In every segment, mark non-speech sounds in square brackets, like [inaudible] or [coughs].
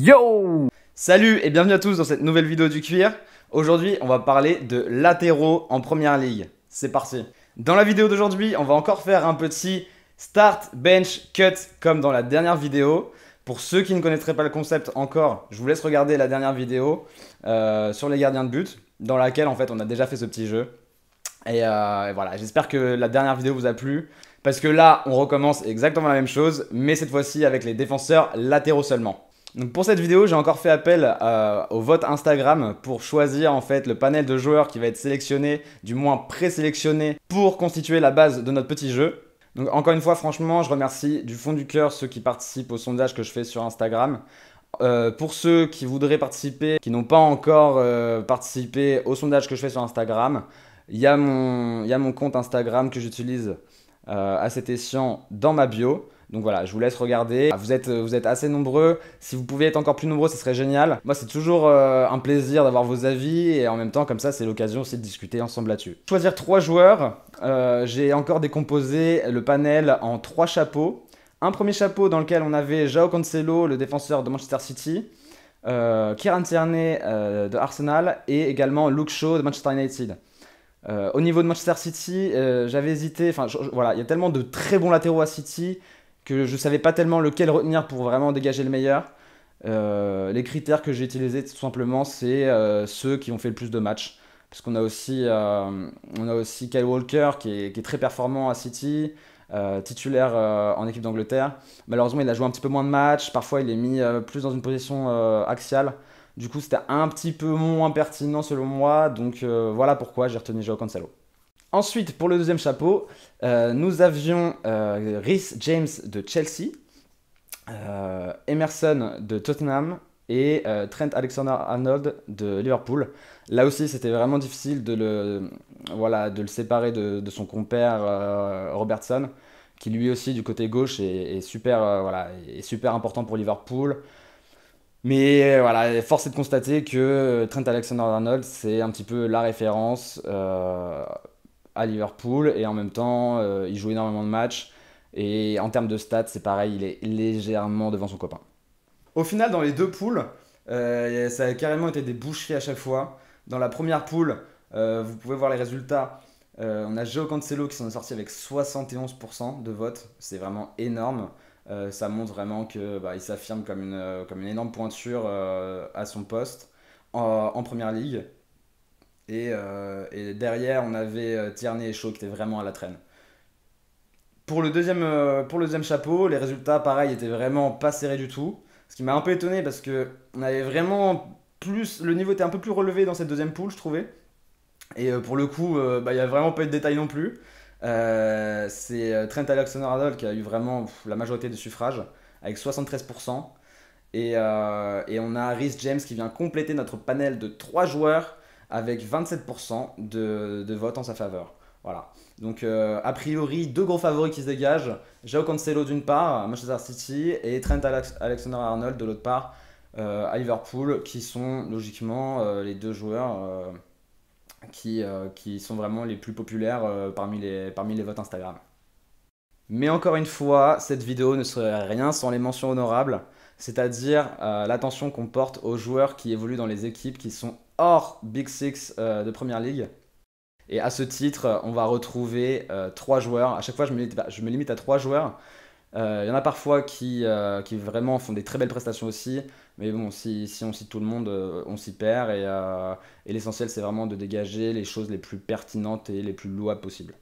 Yo Salut et bienvenue à tous dans cette nouvelle vidéo du cuir. Aujourd'hui, on va parler de latéraux en première ligue. C'est parti. Dans la vidéo d'aujourd'hui, on va encore faire un petit start, bench, cut comme dans la dernière vidéo. Pour ceux qui ne connaîtraient pas le concept encore, je vous laisse regarder la dernière vidéo euh, sur les gardiens de but, dans laquelle en fait on a déjà fait ce petit jeu. Euh, et voilà, j'espère que la dernière vidéo vous a plu. Parce que là, on recommence exactement la même chose, mais cette fois-ci avec les défenseurs latéraux seulement pour cette vidéo, j'ai encore fait appel euh, au vote Instagram pour choisir en fait le panel de joueurs qui va être sélectionné, du moins présélectionné, pour constituer la base de notre petit jeu. Donc encore une fois, franchement, je remercie du fond du cœur ceux qui participent au sondage que je fais sur Instagram. Euh, pour ceux qui voudraient participer, qui n'ont pas encore euh, participé au sondage que je fais sur Instagram, il y, a mon compte Instagram que j'utilise à cet escient dans ma bio. Donc voilà, je vous laisse regarder. Ah, euh, vous êtes, assez nombreux. Si vous pouviez être encore plus nombreux, ce serait génial. Moi, c'est toujours euh, un plaisir d'avoir vos avis et en même temps, comme ça, c'est l'occasion aussi de discuter ensemble là-dessus. Choisir trois joueurs. Euh, j'ai encore décomposé le panel en trois chapeaux. Un premier chapeau dans lequel on avait Jao Cancelo, le défenseur de Manchester City. Kieran Tierney de Arsenal et également Luke Shaw de Manchester United. au niveau de Manchester City, j'avais hésité, enfin voilà, il y a tellement de très bons latéraux à City, que je savais pas tellement lequel retenir pour vraiment dégager le meilleur. Euh, les critères que j'ai utilisés tout simplement, c'est euh, ceux qui ont fait le plus de matchs. Parce qu'on a aussi, euh, a aussi Kyle Walker qui est, très performant à City, titulaire en équipe d'Angleterre. Malheureusement, il a joué un petit peu moins de matchs. Parfois, il est mis plus dans une position axiale. Du coup, c'était un petit peu moins pertinent selon moi. Donc voilà pourquoi j'ai retenu Joao Cancelo. Ensuite, pour le deuxième chapeau, euh, nous avions euh, Rhys James de Chelsea, euh, Emerson de Tottenham et Trent Alexander-Arnold de Liverpool. Là aussi, c'était vraiment difficile de le, voilà, de le séparer de, son compère Robertson, qui lui aussi, du côté gauche, est, super, voilà, est super important pour Liverpool. Mais voilà, force est de constater que Trent Alexander-Arnold, c'est un petit peu la référence Liverpool et en même temps euh, il joue énormément de matchs et en termes de stats c'est pareil, il est légèrement devant son copain. Au final dans les deux poules, euh, ça a carrément été des boucheries à chaque fois. Dans la première poule, euh, vous pouvez voir les résultats. on a Geo Cancelo qui s'en est sorti avec 71% de vote, c'est vraiment énorme. ça montre vraiment que bah, s'affirme comme une, comme une énorme pointure à son poste en, en première ligue. Euh, et, derrière, on avait euh, Tierney et Shaw qui étaient vraiment à la traîne. Pour le, deuxième, euh, pour le deuxième chapeau, les résultats, pareil, étaient vraiment pas serrés du tout. Ce qui m'a un peu étonné parce que on avait vraiment plus. Le niveau était un peu plus relevé dans cette deuxième poule, je trouvais. Et pour le coup, bah, il n'y a vraiment pas eu de détails non plus. c'est Trent Alexander-Arnold qui a eu vraiment la majorité des suffrages, avec 73%. Et, et, on a Rhys James qui vient compléter notre panel de trois joueurs avec 27% de, de votes en sa faveur. Voilà. Donc, euh, a priori, deux gros favoris qui se dégagent. Jao Cancelo d'une part, Manchester City, et Trent Alexander-Arnold de l'autre part, euh, à Liverpool, qui sont logiquement euh, les deux joueurs qui, qui, sont vraiment les plus populaires parmi, les, parmi les votes Instagram. Mais encore une fois, cette vidéo ne serait rien sans les mentions honorables, c'est-à-dire l'attention qu'on porte aux joueurs qui évoluent dans les équipes qui sont hors Big Six euh, de Première Ligue. Et à ce titre, euh, on va retrouver euh, trois joueurs. À chaque fois, je me limite, à trois joueurs. Il y en a parfois qui, vraiment font des très belles prestations aussi, mais bon, si, on cite tout le monde, on s'y perd, et, l'essentiel c'est vraiment de dégager les choses les plus pertinentes et les plus louables possibles.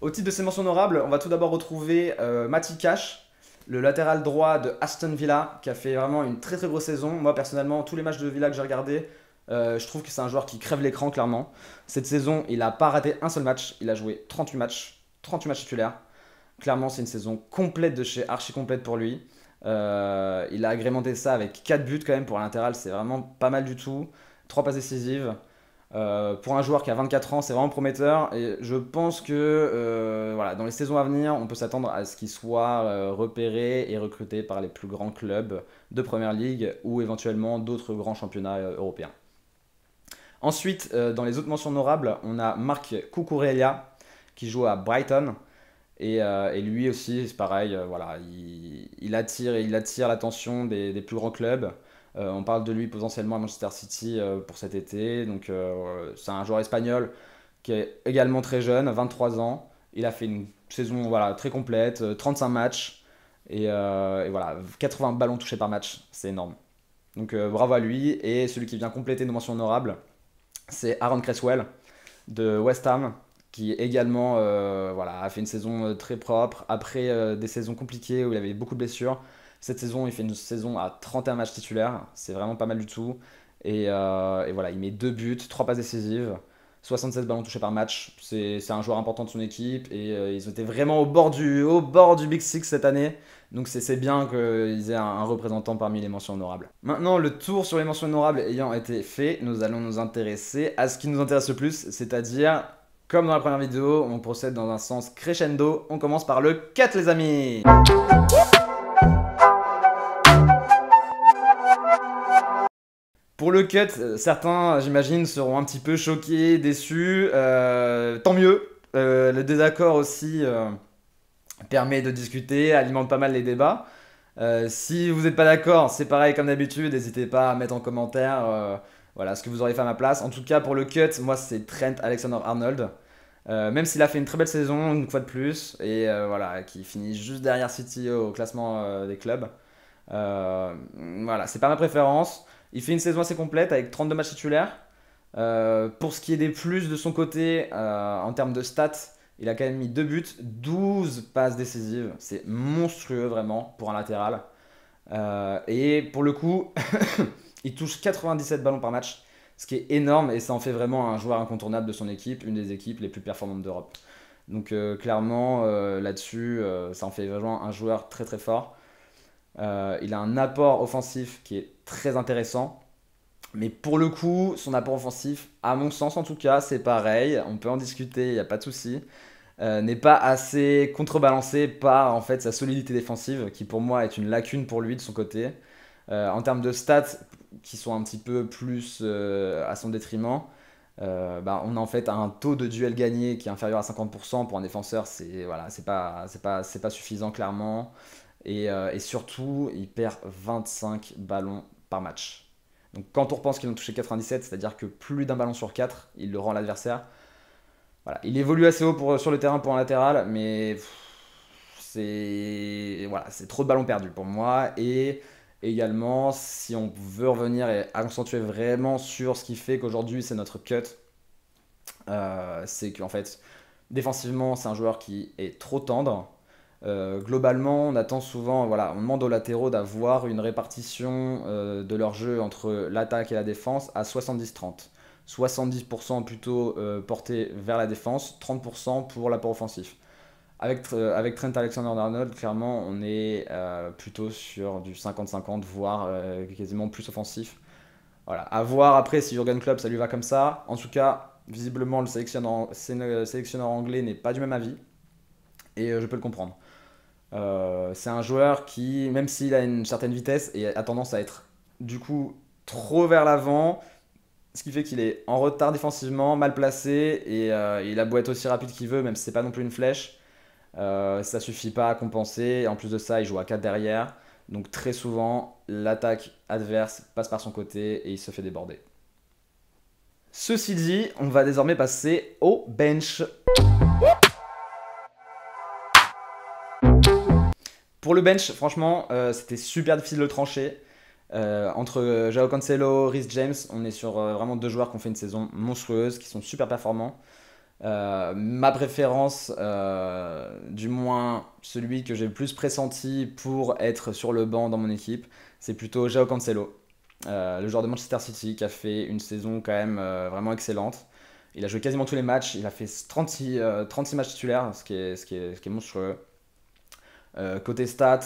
Au titre de ces mentions honorables, on va tout d'abord retrouver Mati Cash, le latéral droit de Aston Villa, qui a fait vraiment une très très grosse saison. Moi personnellement, tous les matchs de Villa que j'ai regardé euh, je trouve que c'est un joueur qui crève l'écran clairement. Cette saison, il n'a pas raté un seul match, il a joué 38 matchs, 38 matchs titulaires. Clairement, c'est une saison complète de chez archi complète pour lui. Euh, il a agrémenté ça avec 4 buts quand même pour un latéral, c'est vraiment pas mal du tout. 3 passes décisives. Euh, pour un joueur qui a 24 ans, c'est vraiment prometteur. Et je pense que euh, dans les saisons à venir, on peut s'attendre à ce qu'il soit euh, repéré et recruté par les plus grands clubs de Premier League ou éventuellement d'autres grands championnats européens. Ensuite, dans les autres mentions honorables, on a Marc Cucurella qui joue à Brighton. Et, lui aussi, c'est pareil, voilà, il, attire, il attire l'attention des plus grands clubs. Euh, on parle de lui potentiellement à Manchester City euh, pour cet été. Donc, euh, c'est un joueur espagnol qui est également très jeune, 23 ans. Il a fait une saison voilà, très complète, 35 matchs. Et, voilà, 80 ballons touchés par match. C'est énorme. Donc, bravo à lui. Et celui qui vient compléter nos mentions honorables, c'est Aaron Cresswell de West Ham qui également voilà, a fait une saison très propre après des saisons compliquées où il avait beaucoup de blessures. Cette saison, il fait une saison à 31 matchs titulaires. C'est vraiment pas mal du tout. Et, euh, voilà, il met deux buts, trois passes décisives, 76 ballons touchés par match. C'est un joueur important de son équipe. Et euh, ils étaient vraiment au bord, du, au bord du Big Six cette année. Donc c'est bien qu'ils aient un, un, représentant parmi les mentions honorables. Maintenant, le tour sur les mentions honorables ayant été fait, nous allons nous intéresser à ce qui nous intéresse le plus, c'est-à-dire, comme dans la première vidéo, on procède dans un sens crescendo. On commence par le 4, les amis Pour le cut, euh, certains, j'imagine, seront un petit peu choqués, déçus. Euh, tant mieux. Euh, le désaccord aussi permet de discuter, alimente pas mal les débats. si vous n'êtes pas d'accord, c'est pareil comme d'habitude, n'hésitez pas à mettre en commentaire voilà, ce que vous auriez fait à ma place. En tout cas, pour le cut, moi, c'est Trent Alexander-Arnold. même s'il a fait une très belle saison, une fois de plus, et voilà, qui finit juste derrière City au classement des clubs. voilà, c'est pas ma préférence. Il fait une saison assez complète avec 32 matchs titulaires. Euh, pour ce qui est des plus de son côté, euh, en termes de stats, il a quand même mis 2 buts, 12 passes décisives. C'est monstrueux vraiment pour un latéral. Euh, et pour le coup, [coughs] il touche 97 ballons par match, ce qui est énorme et ça en fait vraiment un joueur incontournable de son équipe, une des équipes les plus performantes d'Europe. Donc clairement, là-dessus, ça en fait vraiment un joueur très très fort. il a un apport offensif qui est très intéressant. Mais pour le coup, son apport offensif, à mon sens en tout cas, c'est pareil. On peut en discuter, il n'y a pas de souci. Euh, n'est pas assez contrebalancé par en fait sa solidité défensive, qui pour moi est une lacune pour lui de son côté. Euh, en termes de stats, qui sont un petit peu plus euh, à son détriment, bah, on a en fait un taux de duel gagné qui est inférieur à 50% pour un défenseur. C'est voilà, c'est pas, c'est pas, c'est pas suffisant clairement. et surtout, il perd 25 ballons par match. Donc quand on repense qu'ils ont touché 97, c'est-à-dire que plus d'un ballon sur 4, il le rend l'adversaire. Voilà, il évolue assez haut pour, sur le terrain pour un latéral, mais c'est voilà, c'est trop de ballons perdus pour moi. Et également, si on veut revenir et accentuer vraiment sur ce qui fait qu'aujourd'hui c'est notre cut, euh, c'est qu'en fait, défensivement, c'est un joueur qui est trop tendre, euh, globalement, on attend souvent, voilà, on demande aux latéraux d'avoir une répartition euh, de leur jeu entre l'attaque et la défense à 70-30. 70%, plutôt euh, porté vers la défense, 30% pour l'apport offensif. Avec, Trent Alexander-Arnold, clairement, on est plutôt sur du 50-50, voire quasiment plus offensif. Voilà, à voir après si Jurgen Klopp ça lui va comme ça. En tout cas, visiblement, le sélectionneur anglais n'est pas du même avis, et je peux le comprendre. Euh, c'est un joueur qui, même s'il a une certaine vitesse, et a tendance à être du coup trop vers l'avant, ce qui fait qu'il est en retard défensivement, mal placé, et euh, il a beau être aussi rapide qu'il veut, même si c'est pas non plus une flèche, euh, ça suffit pas à compenser. en plus de ça, il joue à 4 derrière, donc très souvent, l'attaque adverse passe par son côté et il se fait déborder. Ceci dit, on va désormais passer au bench. Pour le bench, franchement, euh, c'était super difficile de le trancher. Euh, entre euh, Jao Cancelo, Rhys James, on est sur vraiment deux joueurs qui ont fait une saison monstrueuse, qui sont super performants. ma préférence, du moins celui que j'ai le plus pressenti pour être sur le banc dans mon équipe, c'est plutôt Jao Cancelo. le joueur de Manchester City qui a fait une saison quand même vraiment excellente. Il a joué quasiment tous les matchs, il a fait 36, matchs titulaires, ce qui est monstrueux. Euh, côté stats,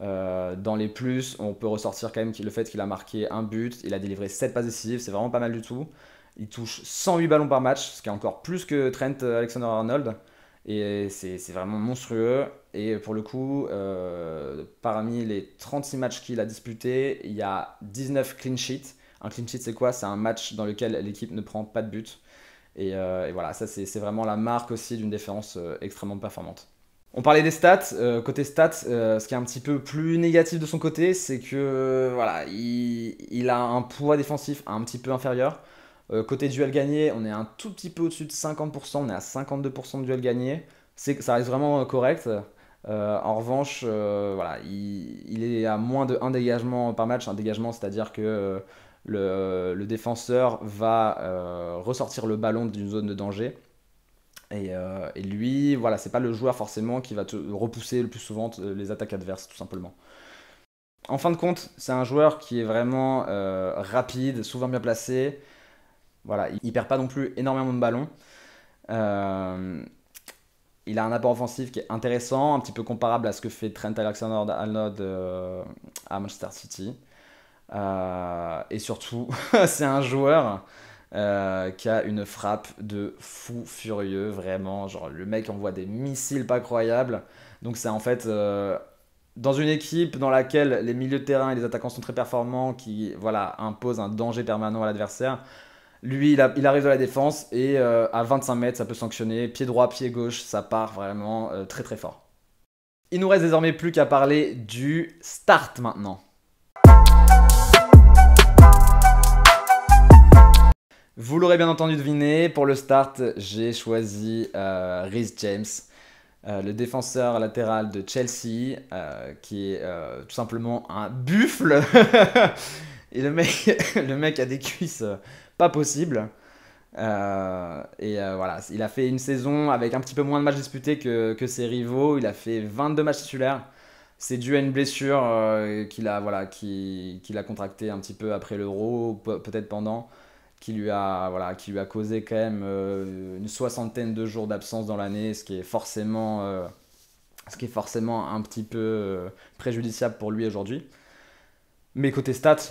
euh, dans les plus, on peut ressortir quand même le fait qu'il a marqué un but, il a délivré 7 passes décisives, c'est vraiment pas mal du tout. Il touche 108 ballons par match, ce qui est encore plus que Trent euh, Alexander-Arnold. Et c'est vraiment monstrueux. Et pour le coup, parmi les 36 matchs qu'il a disputés, il y a 19 clean sheets. Un clean sheet, c'est quoi C'est un match dans lequel l'équipe ne prend pas de but. Et, et voilà, ça c'est vraiment la marque aussi d'une défense extrêmement performante. On parlait des stats. Euh, côté stats, euh, ce qui est un petit peu plus négatif de son côté, c'est que euh, voilà, il, a un poids défensif un petit peu inférieur. côté duel gagné, on est un tout petit peu au-dessus de 50%, on est à 52% de duel gagné. Ça reste vraiment correct. en revanche, voilà, il, est à moins de 1 dégagement par match. Un dégagement, c'est-à-dire que le, défenseur va ressortir le ballon d'une zone de danger euh, et, lui, voilà, c'est pas le joueur forcément qui va te repousser le plus souvent euh, les attaques adverses, tout simplement. En fin de compte, c'est un joueur qui est vraiment euh, rapide, souvent bien placé. Voilà, il, ne perd pas non plus énormément de ballons. il a un apport offensif qui est intéressant, un petit peu comparable à ce que fait Trent Alexander-Arnold à Manchester City. et surtout, [laughs] c'est un joueur euh, qui a une frappe de fou furieux, vraiment. Genre, le mec envoie des missiles pas croyables. Donc, c'est en fait. Euh, dans une équipe dans laquelle les milieux de terrain et les attaquants sont très performants, qui voilà, imposent un danger permanent à l'adversaire, lui, il, arrive de la défense et euh, à 25 mètres, ça peut sanctionner. Pied droit, pied gauche, ça part vraiment très très fort. Il nous reste désormais plus qu'à parler du start maintenant. Vous l'aurez bien entendu deviné, pour le start, j'ai choisi euh, James, euh, le défenseur latéral de Chelsea, euh, qui est euh, tout simplement un buffle. [laughs] et le mec, [laughs] le mec a des cuisses pas possibles. et voilà, il a fait une saison avec un petit peu moins de matchs disputés que, ses rivaux. Il a fait 22 matchs titulaires. C'est dû à une blessure qu'il a, voilà, a contractée un petit peu après l'Euro, peut-être pendant qui lui a, voilà, qui lui a causé quand même euh, une soixantaine de jours d'absence dans l'année, ce qui est forcément, euh, ce qui est forcément un petit peu euh, préjudiciable pour lui aujourd'hui. Mais côté stats,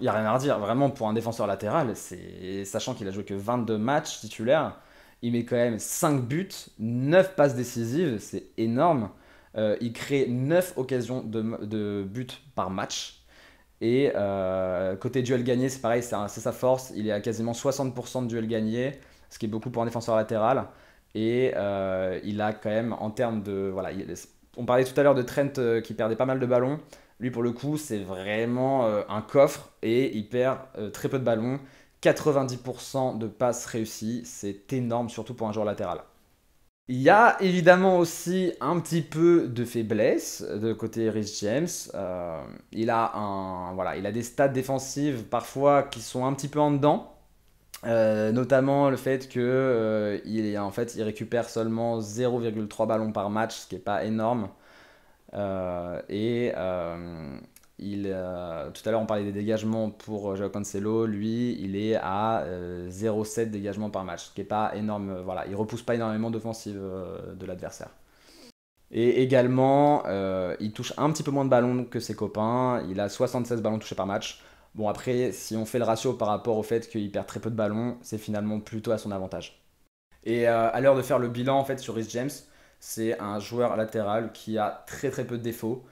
il n'y a rien à redire. Vraiment, pour un défenseur latéral, c'est sachant qu'il a joué que 22 matchs titulaires, il met quand même 5 buts, 9 passes décisives, c'est énorme. il crée 9 occasions de, de par match et euh, côté duel gagné, c'est pareil, c'est sa force. Il est à quasiment 60% de duel gagné, ce qui est beaucoup pour un défenseur latéral. Et euh, il a quand même, en termes de. Voilà, on parlait tout à l'heure de Trent euh, qui perdait pas mal de ballons. Lui, pour le coup, c'est vraiment un coffre et il perd très peu de ballons. 90% de passes réussies, c'est énorme, surtout pour un joueur latéral. Il y a évidemment aussi un petit peu de faiblesse de côté Rhys James. Euh, il, a un, voilà, il a des stats défensives parfois qui sont un petit peu en dedans. Euh, notamment le fait qu'il euh, en fait, récupère seulement 0,3 ballons par match, ce qui n'est pas énorme. et euh, tout à l'heure, on parlait des dégagements pour euh, Joao Cancelo. Lui, il est à 0,7 euh, dégagements par match, ce qui n'est pas énorme. voilà, il repousse pas énormément d'offensive de l'adversaire. Et également, il touche un petit peu moins de ballons que ses copains. Il a 76 ballons touchés par match. Bon, après, si on fait le ratio par rapport au fait qu'il perd très peu de ballons, c'est finalement plutôt à son avantage. Et à l'heure de faire le bilan en fait sur Rhys James, c'est un joueur latéral qui a très très peu de défauts,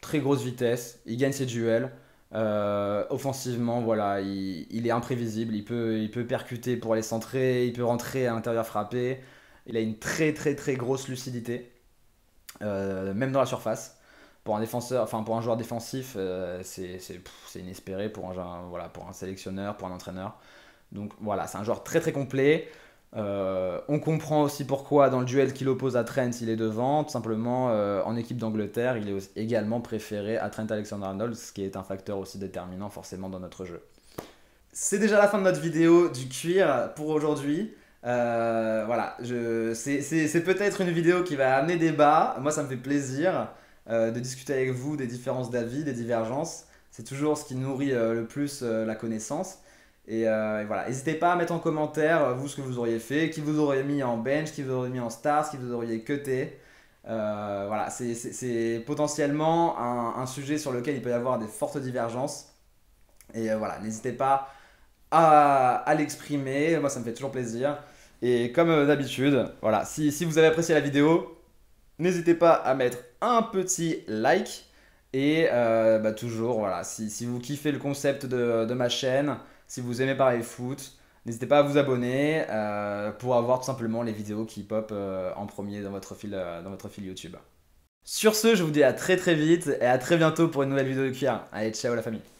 très grosse vitesse, il gagne ses duels. Euh, offensivement, voilà, il, est imprévisible, il peut, il peut percuter pour aller centrer, il peut rentrer à l'intérieur frapper. Il a une très très très grosse lucidité, euh, même dans la surface. Pour un défenseur, enfin pour un joueur défensif, euh, c'est inespéré pour un, voilà, pour un sélectionneur, pour un entraîneur. Donc voilà, c'est un joueur très très complet. Euh, on comprend aussi pourquoi dans le duel qu'il oppose à Trent, il est devant. Tout simplement, euh, en équipe d'Angleterre, il est également préféré à Trent Alexander-Arnold, ce qui est un facteur aussi déterminant forcément dans notre jeu. C'est déjà la fin de notre vidéo du cuir pour aujourd'hui. Euh, voilà, c'est peut-être une vidéo qui va amener débat. Moi, ça me fait plaisir de discuter avec vous des différences d'avis, des divergences. C'est toujours ce qui nourrit le plus la connaissance. Euh, et, voilà, n'hésitez pas à mettre en commentaire euh, vous ce que vous auriez fait, qui vous auriez mis en bench, qui vous auriez mis en stars, qui vous auriez cuté. Euh, voilà, c'est potentiellement un, un, sujet sur lequel il peut y avoir des fortes divergences. Et voilà, n'hésitez pas à, à l'exprimer, moi ça me fait toujours plaisir. Et comme d'habitude, voilà, si, si vous avez apprécié la vidéo, n'hésitez pas à mettre un petit like. Et bah toujours, voilà, si, si, vous kiffez le concept de, de ma chaîne, si vous aimez parler foot, n'hésitez pas à vous abonner euh, pour avoir tout simplement les vidéos qui pop euh, en premier dans votre, fil, euh, dans votre fil YouTube. Sur ce, je vous dis à très très vite et à très bientôt pour une nouvelle vidéo de cuir. Allez, ciao la famille